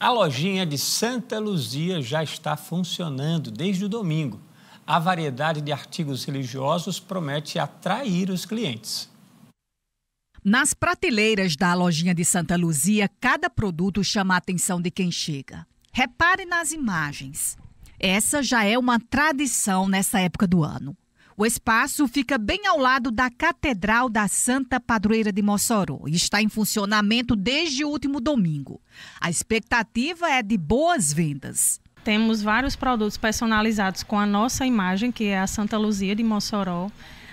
A lojinha de Santa Luzia já está funcionando desde o domingo. A variedade de artigos religiosos promete atrair os clientes. Nas prateleiras da lojinha de Santa Luzia, cada produto chama a atenção de quem chega. Repare nas imagens. Essa já é uma tradição nessa época do ano. O espaço fica bem ao lado da Catedral da Santa Padroeira de Mossoró e está em funcionamento desde o último domingo. A expectativa é de boas vendas. Temos vários produtos personalizados com a nossa imagem, que é a Santa Luzia de Mossoró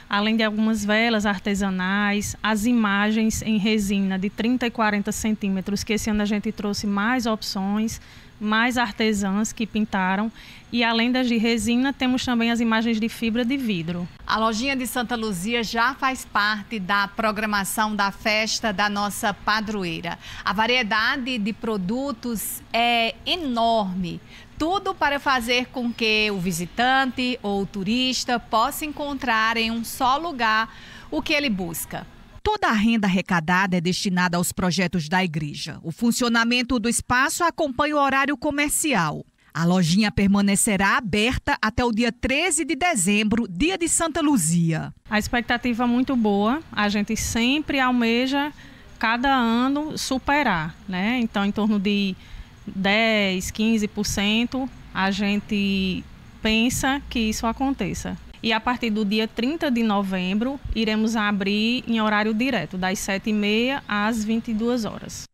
além de algumas velas artesanais, as imagens em resina de 30 e 40 centímetros, que esse ano a gente trouxe mais opções mais artesãs que pintaram. E além das de resina, temos também as imagens de fibra de vidro. A lojinha de Santa Luzia já faz parte da programação da festa da nossa padroeira. A variedade de produtos é enorme. Tudo para fazer com que o visitante ou o turista possa encontrar em um só lugar o que ele busca Toda a renda arrecadada é destinada aos projetos da igreja. O funcionamento do espaço acompanha o horário comercial. A lojinha permanecerá aberta até o dia 13 de dezembro, dia de Santa Luzia. A expectativa é muito boa, a gente sempre almeja cada ano superar, né? Então, em torno de 10, 15%, a gente pensa que isso aconteça. E a partir do dia 30 de novembro, iremos abrir em horário direto, das 7h30 às 22 horas.